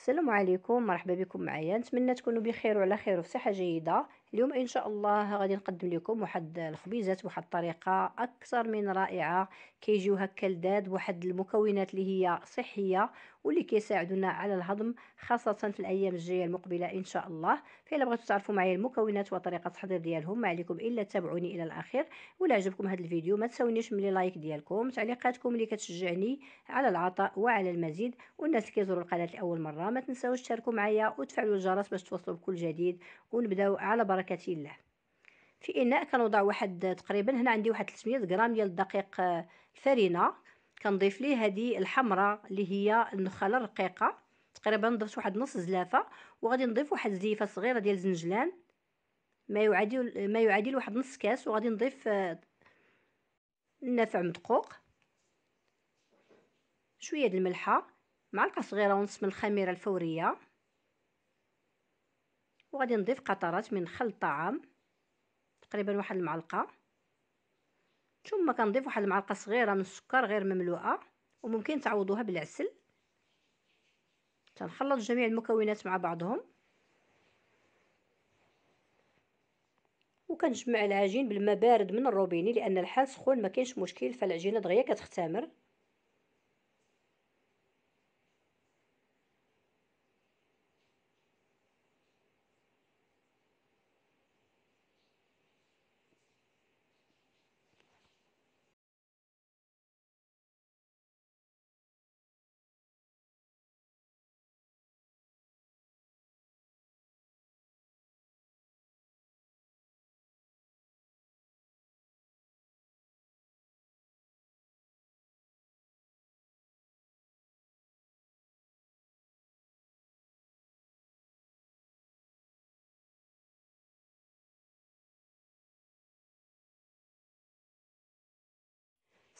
السلام عليكم مرحبا بكم معايا نتمنى تكونوا بخير وعلى خير وفي صحه جيده اليوم ان شاء الله غادي نقدم لكم واحد الخبيزات بواحد الطريقه اكثر من رائعه كيجيو هكا لذاد بواحد المكونات اللي هي صحيه واللي كيساعدونا على الهضم خاصه في الايام الجايه المقبله ان شاء الله فالا بغيتو تعرفوا معايا المكونات وطريقه التحضير ديالهم ما عليكم الا تابعوني الى الاخير ولا عجبكم هذا الفيديو ما تساونيش من لايك ديالكم تعليقاتكم اللي كتشجعني على العطاء وعلى المزيد والناس اللي كيزوروا القناه لاول مره ما تنساوش تشاركوا معايا وتفعلوا الجرس باش توصلوا بكل جديد ونبداو على بركه بركة الله في اناء كنوضع واحد تقريبا هنا عندي واحد 300 غرام ديال الدقيق آه، الفرينه كنضيف ليه هذه الحمراء اللي هي النخاله الرقيقه تقريبا درت واحد نص زلافه وغادي نضيف واحد الزيفه صغيره ديال الزنجلان ما يعادل ما يعادل واحد نص كاس وغادي نضيف النافع آه، مدقوق شويه د الملحه معلقه صغيره ونص من الخميره الفوريه وغادي نضيف قطرات من خل الطعام تقريبا واحد المعلقه ثم كنضيف واحد المعلقه صغيره من السكر غير مملوءه وممكن تعوضوها بالعسل تنخلط جميع المكونات مع بعضهم وكنجمع العجين بالماء بارد من الروبيني لان الحال سخون ما كاينش مشكل فالعجينه دغيا كتختمر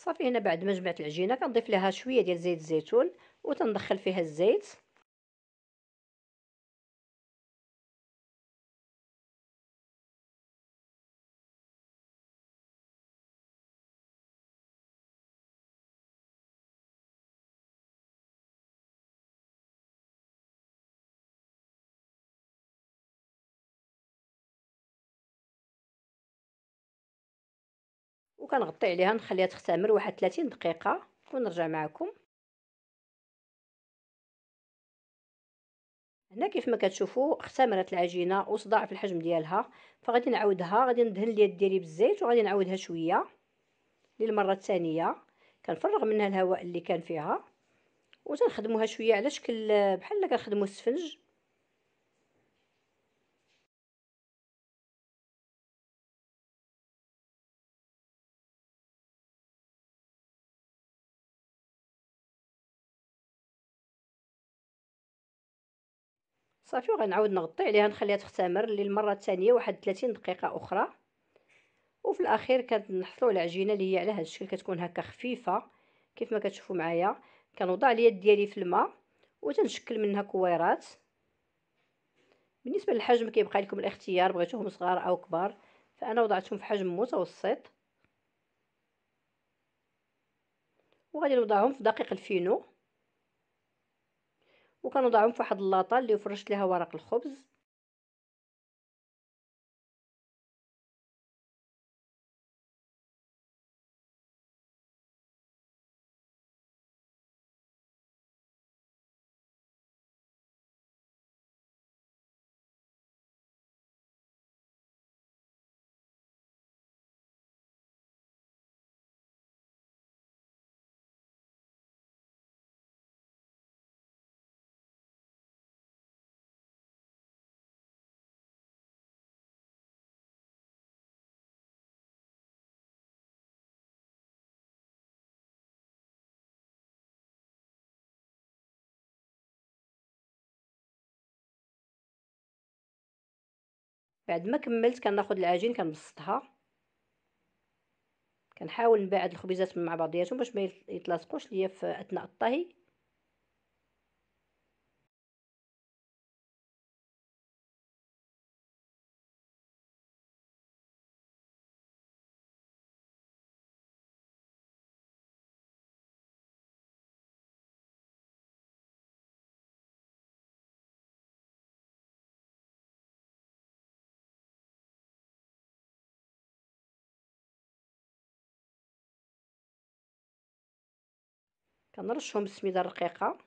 صافي هنا بعد ما جمعت العجينه كنضيف لها شويه ديال زيت الزيتون وتندخل فيها الزيت وكنغطي عليها نخليها تختمر واحد 30 دقيقه ونرجع معكم هنا كيف ما كتشوفوا اختمرت العجينه في الحجم ديالها فغادي نعاودها غادي ندهن اليد ديالي بالزيت وغادي نعاودها شويه للمره الثانيه كنفرغ منها الهواء اللي كان فيها وتنخدموها شويه على شكل بحال كنخدموا السفنج صافي وغنعاود نغطي عليها نخليها تختمر للمره الثانيه واحد 30 دقيقه اخرى وفي الاخير كنحصلوا على عجينه اللي هي على هذا الشكل كتكون هكا خفيفه كيف ما كتشوفوا معايا كنوضع اليد ديالي في الماء وتنشكل منها كويرات بالنسبه للحجم كيبقى لكم الاختيار بغيتوهم صغار او كبار فانا وضعتهم في حجم متوسط وغادي نوضعهم في دقيق الفينو وكنوضعهم في واحد اللاطه اللي فرشت ليها ورق الخبز بعد ما كملت كناخد العجين كنبسطها كنحاول نبعد الخبيزات مع بعضياتهم باش ما يتلاصقوش ليا في اثناء الطهي كنرشهم بالسميده الرقيقه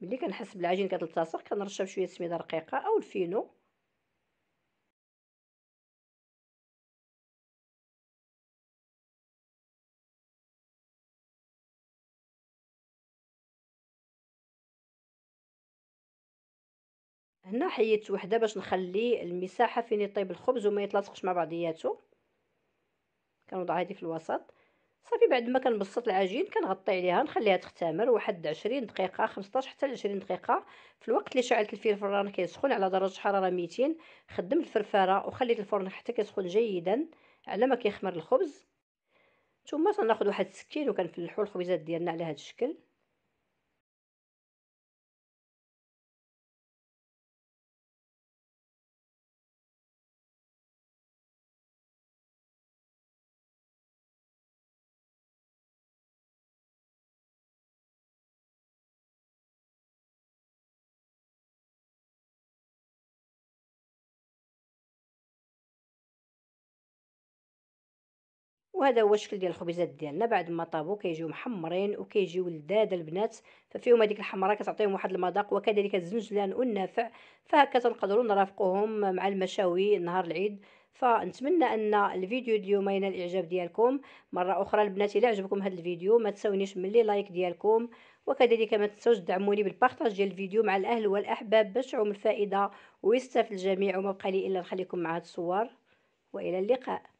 ملي كنحس بالعجين كتلتصق كنرشها بشويه السميده الرقيقه او الفينو هنا حيدت وحده باش نخلي المساحه فين يطيب الخبز وما يتلاصقش مع بعضياته كنوضع هذه في الوسط صافي بعد ما كنبسط العجين كنغطي عليها نخليها تختمر واحد 20 دقيقه 15 حتى ل 20 دقيقه في الوقت اللي شعلت الفرن كيسخن على درجه حراره 200 خدمت الفرفاره وخليت الفرن حتى كيسخن جيدا على ما كيخمر الخبز ثم سناخذ واحد السكين وكنفلحوا الخبيزات ديالنا على هذا الشكل وهذا هو الشكل ديال الخبيزات ديالنا بعد ما طابو كيجيو محمرين وكيجيو لذاد البنات ففيهم هذيك الحمراء كتعطيهم واحد المذاق وكذلك الزنجلان والنافع فهكا تنقدروا نرافقوهم مع المشاوي نهار العيد فنتمنى ان الفيديو اليوم ينال الاعجاب ديالكم مره اخرى البنات الا عجبكم هذا الفيديو ما تساونيش ملي لايك ديالكم وكذلك ما تنساوش تدعموني بالبارطاج ديال الفيديو مع الاهل والاحباب باش تعم الفائده ويستافد الجميع وما بقى لي الا نخليكم مع هذه الصور والى اللقاء